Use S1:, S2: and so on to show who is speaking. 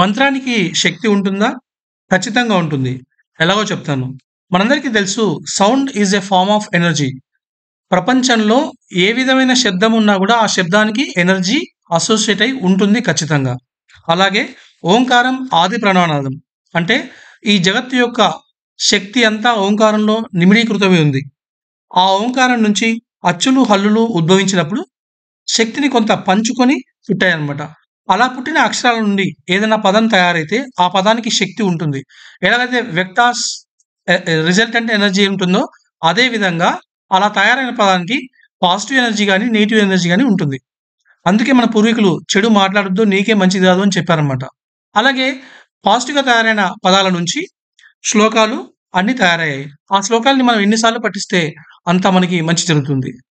S1: మంత్రానికి శక్తి ఉంటుందా ఖచ్చితంగా ఉంటుంది ఎలాగో చెప్తాను మనందరికీ తెలుసు sound is a form of energy ప్రపంచంలో ఏ విధమైన శబ్దం ఉన్నా కూడా ఆ శబ్దానికి ఎనర్జీ అసోసియేట్ అయి ఉంటుంది ఖచ్చితంగా అలాగే ఓంకారం ఆది ప్రణానాదం అంటే ఈ జగత్తు యొక్క శక్తి అంతా ఓంకారంలో నిమిడీకృతమై ఉంది ఆ ఓంకారం నుంచి అచ్చులు హల్లులు ఉద్భవించినప్పుడు శక్తిని కొంత పంచుకొని పుట్టాయన్నమాట అలా పుట్టిన అక్షరాల నుండి ఏదైనా పదం తయారైతే ఆ పదానికి శక్తి ఉంటుంది ఎలాగైతే వెక్టాస్ రిజల్టెంట్ ఎనర్జీ ఉంటుందో అదే విధంగా అలా తయారైన పదానికి పాజిటివ్ ఎనర్జీ కానీ నెగిటివ్ ఎనర్జీ కానీ ఉంటుంది అందుకే మన పూర్వీకులు చెడు మాట్లాడద్దు నీకే మంచిది కాదు అని చెప్పారనమాట అలాగే పాజిటివ్గా తయారైన పదాల నుంచి శ్లోకాలు అన్ని తయారయ్యాయి ఆ శ్లోకాలని మనం ఎన్నిసార్లు పఠిస్తే అంత మనకి మంచి జరుగుతుంది